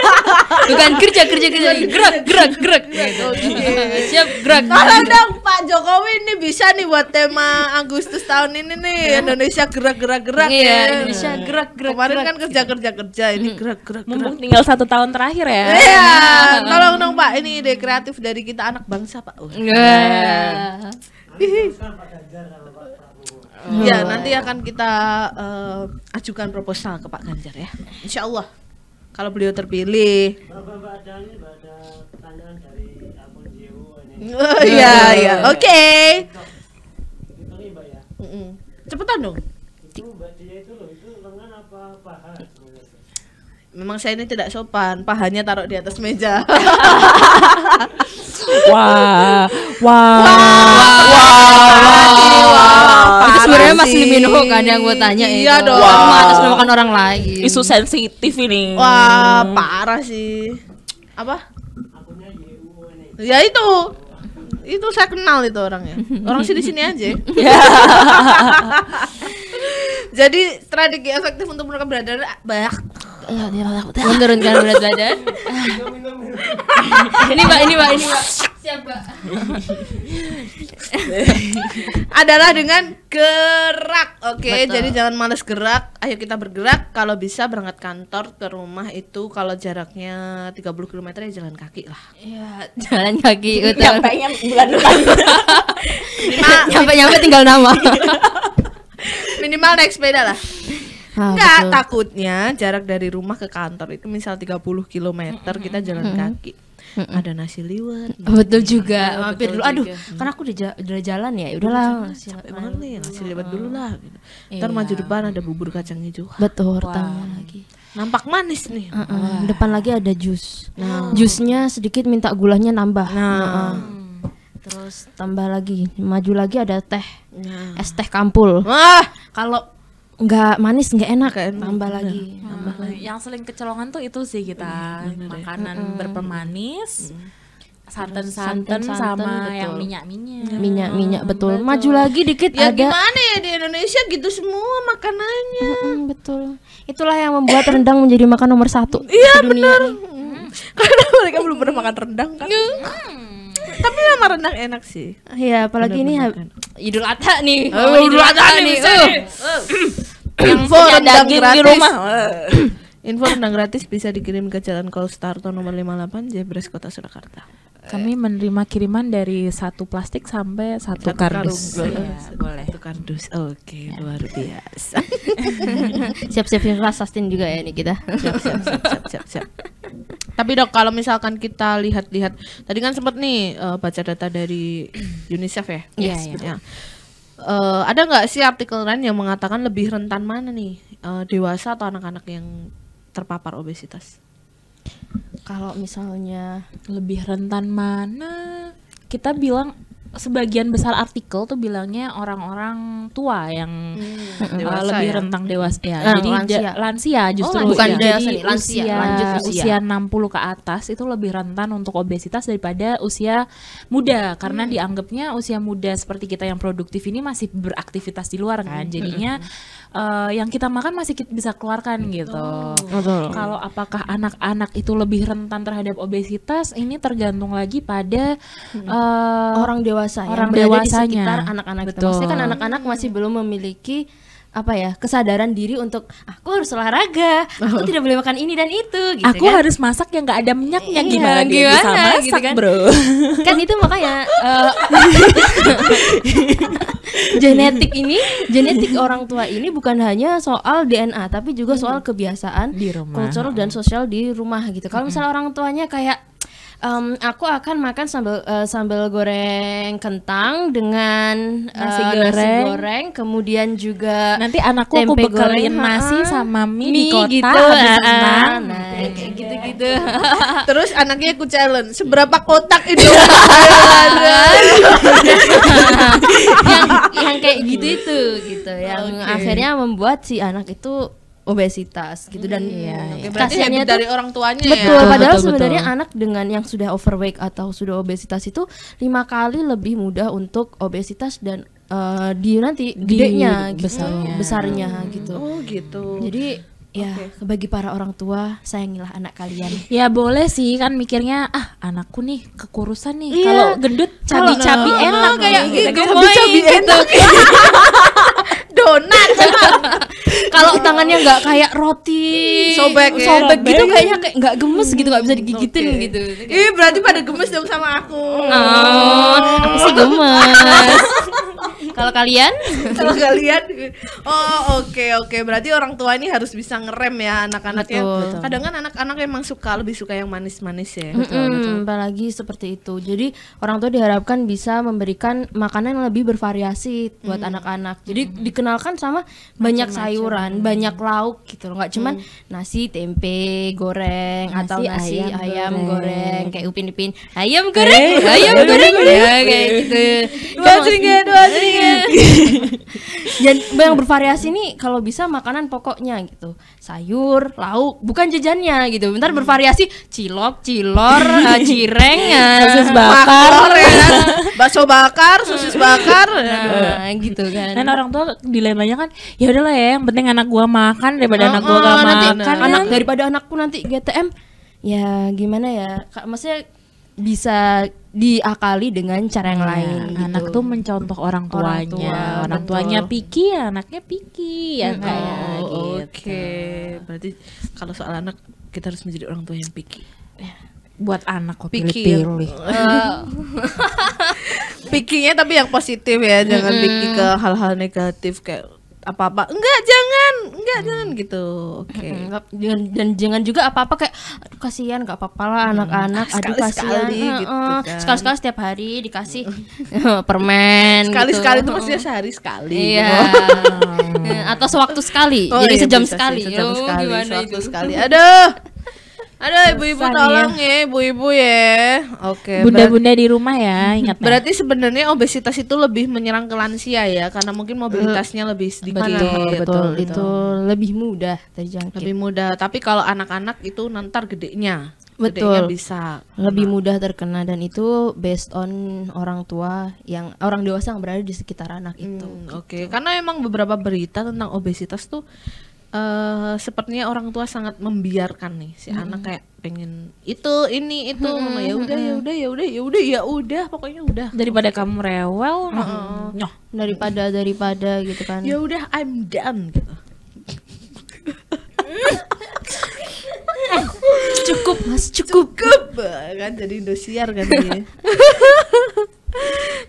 Bukan kerja, kerja, kerja. Gerak, gerak, gerak. Gitu. Siap gerak. Kalau dong Pak Jokowi ini bisa nih buat tema Agustus tahun ini nih Indonesia gerak, gerak, gerak. Iya, ya. Indonesia gerak, gerak. Kemarin kan kerja, gitu. kerja, kerja. Ini gerak, gerak, gerak. Mumpung tinggal satu tahun terakhir ya. Iya. Tolong dong Pak, ini ide kreatif dari kita anak bangsa Pak. Iya. Anak Ya, oh. Ya nanti akan kita uh, ajukan proposal ke Pak Ganjar ya. Insya Allah kalau beliau terpilih. Bapak-bapak ada ini, ada pertanyaan dari Abon Jewo ini. iya iya, oke. Cepetan dong. memang saya ini tidak sopan pahanya taruh di atas meja wah wah wah wah itu sebenarnya masih minum kan yang gue tanya iya dong wow. atas namakan orang lain isu sensitif ini wah parah sih apa ya itu itu saya kenal itu orangnya orang sini sini aja ya. jadi strategi efektif untuk menurunkan berat bah Iya, menurunkan berat badan. ini mbak, ini mbak, ini mbak. Siapa? Adalah dengan gerak, oke. Okay? Jadi jangan males gerak. Ayo kita bergerak. Kalau bisa berangkat kantor ke rumah itu kalau jaraknya 30 km ya jalan kaki lah. Iya, jalan kaki. Betul. Nyampainya bulan depan. Nyampe-nyampe tinggal nama. Minimal naik sepeda lah. Ah, nggak Enggak, betul. takutnya jarak dari rumah ke kantor itu misal 30 km mm -hmm. kita jalan mm -hmm. kaki. Mm -hmm. Ada nasi liwet. Oh, betul juga, mampir dulu. Aduh, hmm. karena aku udah, jalan, udah jalan ya, udahlah. Capek banget nih, nasi liwet dulu lah. Gitu. Iya. maju depan ada bubur kacang hijau. Betul, wow. lagi nampak manis nih. Uh -uh. Depan lagi ada jus. Nah. Jusnya sedikit minta gulanya nambah. Nah. -uh. Terus tambah lagi, maju lagi ada teh. Nah. Es teh kampul. Wah, kalau nggak manis nggak enak kan tambah nah, tambah lagi eh, hmm. lagi yang seling kecolongan tuh itu sih kita hmm, makanan hmm. berpemanis hmm santan-santan sama betul. yang minyak-minyak. Minyak-minyak betul. betul. Maju lagi dikit ya, ada. gimana ya di Indonesia gitu semua makanannya. Mm hmm, betul. Itulah yang membuat rendang menjadi makan nomor satu. Iya benar. Mm. Karena mereka belum pernah makan rendang kan. Mm. Tapi memang rendang enak sih. Iya, apalagi ini Idul Adha nih. Oh, Idul Adha nih. Uh. Yang rendang gratis di rumah. Info rendang gratis bisa dikirim ke Jalan Kolstarto nomor 58 Jebres Kota Surakarta. Kami menerima kiriman dari satu plastik sampai satu, satu kardus. Karung, ya, boleh. Iya, satu kardus. Oke, okay, ya. luar biasa. Siap-siap inflas sustain juga ya ini kita. Siap siap siap siap Tapi dok, kalau misalkan kita lihat-lihat, tadi kan sempat nih uh, baca data dari UNICEF ya. Iya. Yes, ya. ya. Uh, ada nggak sih artikel lain yang mengatakan lebih rentan mana nih uh, dewasa atau anak-anak yang terpapar obesitas? kalau misalnya lebih rentan mana kita bilang sebagian besar artikel tuh bilangnya orang-orang tua yang hmm. uh, lebih ya? rentang dewasa ya. Nah, jadi lansia, lansia oh, justru oh, bukan ya. dewasa jadi lansia, usia, usia. usia 60 ke atas itu lebih rentan untuk obesitas daripada usia muda karena hmm. dianggapnya usia muda seperti kita yang produktif ini masih beraktivitas di luar kan. Hmm. Jadinya hmm. uh, yang kita makan masih kita bisa keluarkan hmm. gitu. Oh. Kalau apakah anak-anak itu lebih rentan terhadap obesitas ini tergantung lagi pada hmm. uh, orang dewasa dewasa ya. orang yang berada dewasanya. di sekitar anak-anak itu. Maksudnya kan anak-anak masih belum memiliki apa ya kesadaran diri untuk ah, aku harus olahraga aku oh. tidak boleh makan ini dan itu gitu aku kan? harus masak yang nggak ada minyaknya iya, gimana gimana, bisa gitu masak gitu kan? bro kan itu makanya uh, genetik ini genetik orang tua ini bukan hanya soal DNA tapi juga soal kebiasaan di rumah. kultur dan sosial di rumah gitu kalau misalnya orang tuanya kayak um, aku akan makan sambal uh, sambal goreng kentang dengan eh, nasi uh, goreng, nasi goreng kemudian juga nanti anakku aku bekalin nasi sama mie, mie di kota gitu, habis nah, nah, kayak iya, iya, iya. gitu-gitu. Terus anaknya aku challenge, seberapa kotak itu? yang yang kayak gitu itu gitu yang okay. akhirnya membuat si anak itu obesitas gitu dan hmm, iya, iya. berarti dari orang tuanya ya? betul, ya. Betul, padahal betul, sebenarnya anak dengan yang sudah overweight atau sudah obesitas itu lima kali lebih mudah untuk obesitas dan uh, eh, di nanti di gedenya gitu, besarnya, gitu, besarnya hmm. gitu. Oh gitu. Jadi Ya, okay. bagi para orang tua, sayangilah anak kalian. Ya boleh sih kan mikirnya ah anakku nih kekurusan nih. Iya. Kalau gendut cabi-cabi enak kayak gitu. gitu cabi-cabi enak. Gitu. Donat. kalau tangannya nggak kayak roti sobek ya, sobek gitu kayaknya kayak nggak gemes gitu nggak bisa hmm, digigitin okay. gitu ih berarti pada gemes dong sama aku oh, oh. aku sih gemes Kalau kalian? Kalau kalian? Oh, oke okay, oke. Okay. Berarti orang tua ini harus bisa ngerem ya anak-anaknya. Kadang kan anak-anak emang suka lebih suka yang manis-manis ya. Betul, mm -hmm. betul. Apalagi seperti itu. Jadi orang tua diharapkan bisa memberikan makanan yang lebih bervariasi buat anak-anak. Mm -hmm. Jadi mm -hmm. dikenalkan sama Macam banyak sayuran, mm -hmm. banyak lauk gitu loh. Enggak cuman mm -hmm. nasi tempe goreng nasi atau nasi ayam, ayam goreng. goreng kayak Upin Ipin. Ayam goreng, eh, ayam goreng. ya kayak gitu. Dua jeringan, dua jeringan. Dan yang bervariasi nih kalau bisa makanan pokoknya gitu. Sayur, lauk, bukan jajannya gitu. Bentar hmm. bervariasi cilok, cilor, uh, cireng, eh, sosis bakar, ya. bakso bakar, sosis hmm. bakar. Nah, gitu kan. Dan orang tua dilemanya kan ya udahlah ya yang penting anak gua makan daripada oh, anak gua ah, gak nanti, makan. Kan? Anak daripada anakku nanti GTM ya gimana ya? Maksudnya bisa diakali dengan cara yang iya, lain. gitu. Anak tuh mencontoh orang tuanya, orang, tua, orang tuanya piki, anaknya piki, ya hmm. kayak oh, gitu. Oke, okay. berarti kalau soal anak kita harus menjadi orang tua yang pikir. Ya, buat anak kok pilih-pilih. pikirnya tapi yang positif ya, jangan pikir ke hal-hal negatif kayak apa-apa enggak jangan enggak hmm. jangan gitu oke okay. hmm, jangan dan jangan juga apa-apa kayak aduh kasihan nggak apa-apa lah hmm, anak-anak hmm. aduh kasihan sekali gitu kan. sekali sekali setiap hari dikasih permen sekali gitu. sekali itu maksudnya sehari sekali iya gitu. atau sewaktu sekali oh, jadi iya, sejam sekali sih, sejam oh, sekali gimana sewaktu itu? sekali aduh ada ibu-ibu ya. tolong ya, ibu-ibu ya. Oke. Okay, Bunda-bunda di rumah ya, ingat. Ya. Berarti sebenarnya obesitas itu lebih menyerang ke lansia ya, karena mungkin mobilitasnya eh, lebih sedikit. Betul, nah, gitu, betul, betul. Gitu. Itu lebih mudah terjangkit. Lebih mudah, tapi kalau anak-anak itu nanti gedenya. Betul. Gedenya bisa. Lebih nah. mudah terkena dan itu based on orang tua yang orang dewasa yang berada di sekitar anak itu. Hmm, gitu. Oke, okay. karena emang beberapa berita tentang obesitas tuh Uh, sepertinya orang tua sangat membiarkan nih si hmm. anak kayak pengen itu ini itu hmm. ya udah ya udah ya udah ya udah ya udah pokoknya udah daripada okay. kamu rewel uh -uh. nyoh daripada daripada gitu kan ya udah I'm done gitu eh, cukup mas cukup cukup kan jadi indosiar kan ini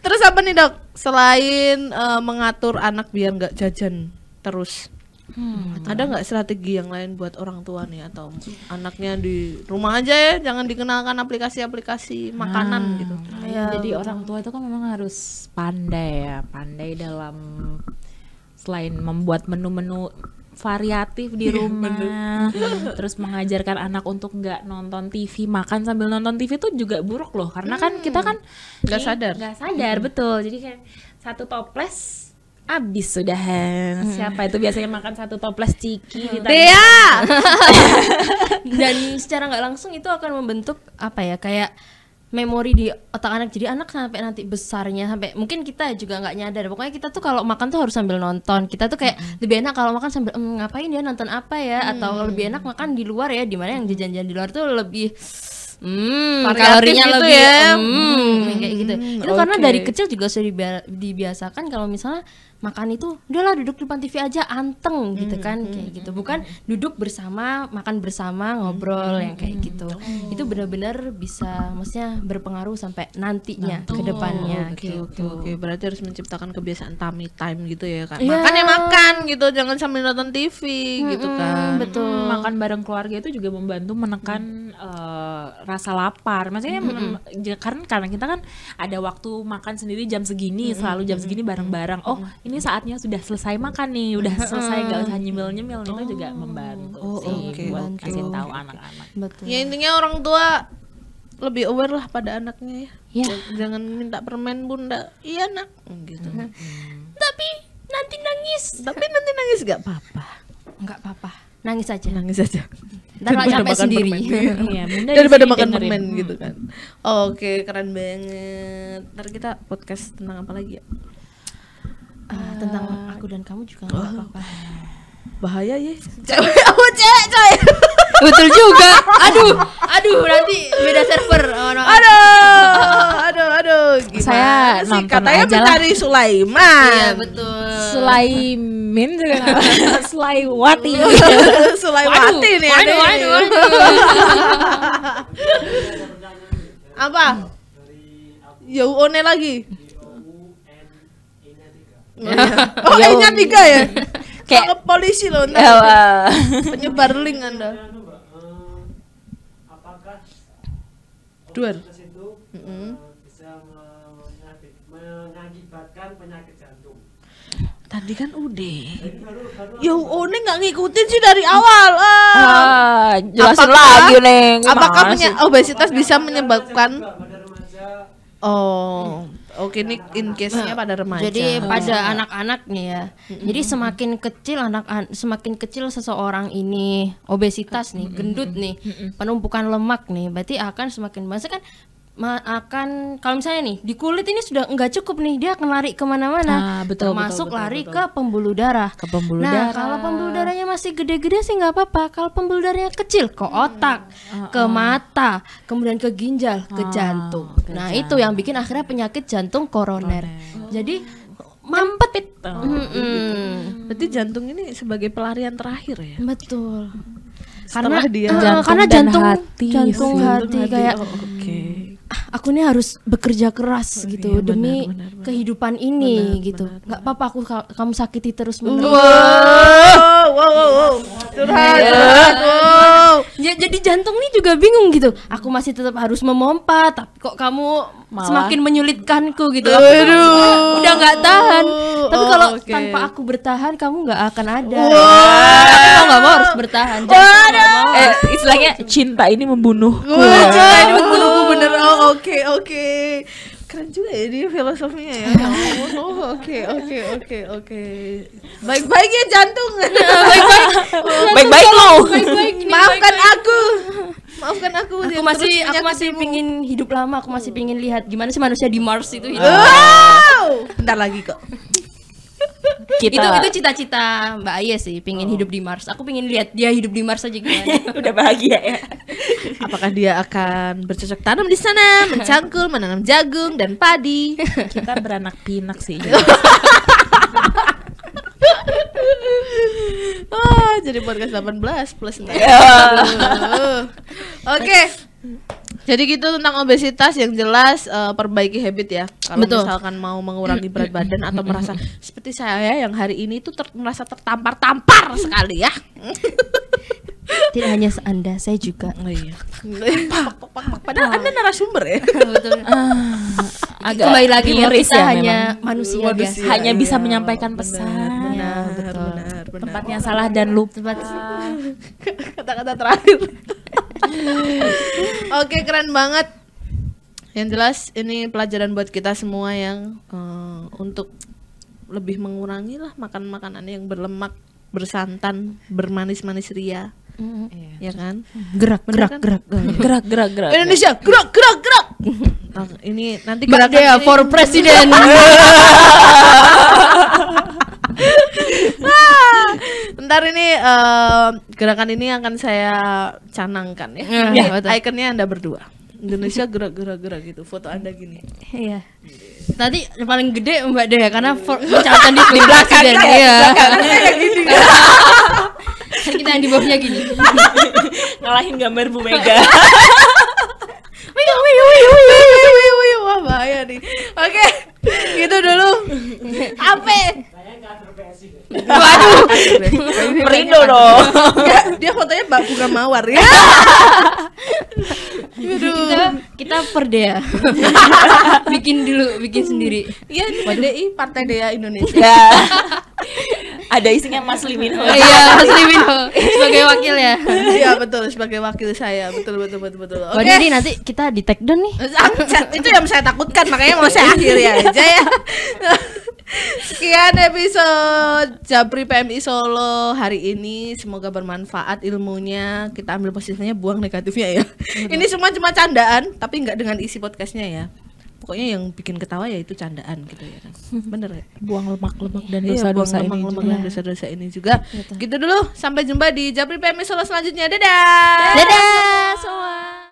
terus apa nih dok selain uh, mengatur anak biar nggak jajan terus Hmm. hmm ada nggak strategi yang lain buat orang tua nih atau anaknya di rumah aja ya, jangan dikenalkan aplikasi-aplikasi makanan hmm. gitu. Ya, jadi orang tua itu kan memang harus pandai ya, pandai dalam selain membuat menu-menu variatif di iya, rumah, terus mengajarkan anak untuk nggak nonton TV, makan sambil nonton TV itu juga buruk loh, karena kan hmm. kan kita kan nggak sadar, nggak sadar hmm. betul. Jadi kayak satu toples Abis sudah hmm. siapa itu biasanya makan satu toples ciki hmm. Dea dan secara nggak langsung itu akan membentuk apa ya kayak memori di otak anak jadi anak sampai nanti besarnya sampai mungkin kita juga nggak nyadar pokoknya kita tuh kalau makan tuh harus sambil nonton kita tuh kayak hmm. lebih enak kalau makan sambil mmm, ngapain ya nonton apa ya hmm. atau lebih enak makan di luar ya dimana yang jajan-jajan di luar tuh lebih Hmm, kalorinya gitu lebih ya. Hmm, hmm. kayak gitu. Itu okay. Hmm, karena dari kecil juga sudah dibiasakan kalau misalnya makan itu udahlah duduk di depan TV aja anteng hmm, gitu kan hmm, kayak hmm, gitu hmm, bukan hmm. duduk bersama makan bersama ngobrol hmm, yang kayak gitu oh. itu benar-benar bisa maksudnya berpengaruh sampai nantinya oh, ke depannya gitu. oke okay, gitu. okay, okay. berarti harus menciptakan kebiasaan tummy time gitu ya kan yeah. makan ya makan gitu jangan sambil nonton TV hmm, gitu kan betul hmm, makan bareng keluarga itu juga membantu menekan hmm. uh, rasa lapar maksudnya hmm. Ya, karena karena kita kan ada waktu makan sendiri jam segini hmm. selalu jam segini bareng-bareng oh ini saatnya sudah selesai makan nih, udah selesai gak usah nyemil-nyemil oh. itu juga membantu oh, sih okay, buat okay, kasih okay. tahu anak-anak. Betul. Ya intinya orang tua lebih aware lah pada anaknya ya. ya. Jangan minta permen bunda, iya nak, oh, gitu. Hmm. Tapi nanti nangis. Tapi nanti nangis gak apa-apa. Gak apa-apa. Nangis aja. Nangis aja. Daripada makan capek sendiri. Iya, iya. daripada makan permen gitu kan. Oke, keren banget. Ntar kita podcast tentang apa lagi ya? ah, tentang aku dan kamu juga nggak ah. apa-apa bahaya ya cewek aku cewek cewek betul juga aduh aduh nanti beda server oh, no. aduh aduh aduh gimana saya sih katanya mencari Sulaiman iya betul Sulaimin juga Sulaiwati Sulaiwati nih aduh aduh, aduh. apa ya one lagi Iya. Iya. Oh, oh iya, E-nya tiga ya? Kayak polisi loh. Ntar. Penyebar link Anda. Anu, eh, apakah Mm -hmm. bisa penyakit jantung. Tadi kan udah. Ya Uni nggak ngikutin sih dari awal. Ah, ah jelasin apakah, lagi neng. Apakah punya obesitas bisa menyebabkan? oh. Hmm Oke, oh, ini in case-nya nah, pada remaja. Jadi oh. pada anak-anaknya ya. hmm Jadi semakin kecil anak an- semakin kecil seseorang ini obesitas nih, gendut nih, penumpukan lemak nih, berarti akan semakin banyak kan akan kalau misalnya nih di kulit ini sudah nggak cukup nih dia akan lari kemana-mana ah, betul, termasuk lari betul. ke pembuluh darah ke pembuluh nah darah. kalau pembuluh darahnya masih gede-gede sih nggak apa-apa kalau pembuluh darahnya kecil ke hmm. otak hmm. uh, uh. ke ah. mata kemudian ke ginjal ke ah, jantung ke nah jantung. itu yang bikin akhirnya penyakit jantung koroner oh. jadi mampet pit oh, mm -hmm. Gitu. berarti jantung ini sebagai pelarian terakhir ya betul karena dia uh, jantung karena jantung dan hati jantung hati kayak oh, okay Ah, aku ini harus bekerja keras oh, gitu iya, demi benar, benar, kehidupan ini benar, gitu. nggak Gak apa-apa aku kamu sakiti terus menerus. Wow, wow, wow, wow. Curhat, iya. curhat, wow. Ya, jadi jantung nih juga bingung gitu. Aku masih tetap harus memompa, tapi kok kamu Malah. semakin menyulitkanku gitu. Aku Aduh. udah nggak tahan. Tapi oh, kalau okay. tanpa aku bertahan kamu nggak akan ada. Wow. Tapi nggak mau harus bertahan. Jangan mau. Eh, istilahnya cinta ini membunuhku. Wow. Cinta ini membunuhku Oh, oke okay, oke. Okay. Keren juga ya dia filosofinya ya. Iya. Oh, oke oke oke oke. Baik-baik ya jantung. Baik-baik. Oh. Baik-baik lo. Maafkan aku. Maafkan aku. Aku masih aku masih pingin hidup lama. Aku masih pingin lihat gimana sih manusia di Mars itu. Hidup. Wow. Bentar lagi kok. Gitu, kita itu itu cita-cita Mbak Aya sih, pingin oh. hidup di Mars. Aku pingin lihat dia hidup di Mars aja gimana. Udah bahagia ya. Apakah dia akan bercocok tanam di sana, mencangkul, menanam jagung dan padi? kita beranak pinak sih. oh, jadi podcast 18 plus. Ya. Oke. Okay. Jadi gitu tentang obesitas yang jelas uh, perbaiki habit ya. Kalau misalkan mau mengurangi berat badan atau merasa seperti saya yang hari ini itu ter merasa tertampar-tampar sekali ya. Tidak hanya Anda, saya juga. Oh iya. Padahal Anda narasumber ya. Betul. Ah, agak kembali lagi kita ya, hanya manusia, manusia guys. Hanya bisa iya, menyampaikan pesan. Benar, benar, betul benar. tempatnya salah dan lupa kata-kata terakhir oke keren banget yang jelas ini pelajaran buat kita semua yang uh, untuk lebih mengurangi lah makan makanan yang berlemak bersantan bermanis-manis ria Mm. Ya kan? Gerak, gerak, kan? gerak, gerak, gerak, gerak. Indonesia, gerak, gerak, gerak. Nah, ini nanti gerak ya for president. ntar ini uh, gerakan ini akan saya canangkan ya. Yeah, iya, yeah. Ikonnya Anda berdua. Indonesia gerak-gerak-gerak gitu. Foto Anda gini. Iya. Tadi yang paling gede Mbak deh ya, karena pencatatan iya. di, di belakang ya. Iya. Kan kita yang di bawahnya gini. Ngalahin gambar Bu Mega. Wih, wih, wih, wih, wih, wih, wih, wah bahaya nih. Oke, gitu dulu. Apa? Waduh, Perindo dong. dia fotonya Mbak Bunga Mawar ya. kita, kita perdea. bikin dulu, bikin sendiri. Iya, PDI Partai Dea Indonesia. Ya. Ada isinya Mas Liminho. Iya, iya, Mas Liminho sebagai wakil ya. Iya, betul sebagai wakil saya. Betul betul betul betul. Oke. Okay. Jadi nanti kita di take down nih. Itu yang saya takutkan makanya mau saya akhiri aja ya. Sekian episode Jabri PMI Solo hari ini. Semoga bermanfaat ilmunya. Kita ambil positifnya, buang negatifnya ya. Betul. Ini semua cuma candaan, tapi nggak dengan isi podcastnya ya. Pokoknya yang bikin ketawa ya itu candaan gitu ya. Bener ya? Buang lemak-lemak dan iya, dosa-dosa ini, lemak -lemak juga. dosa-dosa ini juga. Gitu dulu. Sampai jumpa di Jabri PMI Solo selanjutnya. Dadah. Dadah, Dadah semua.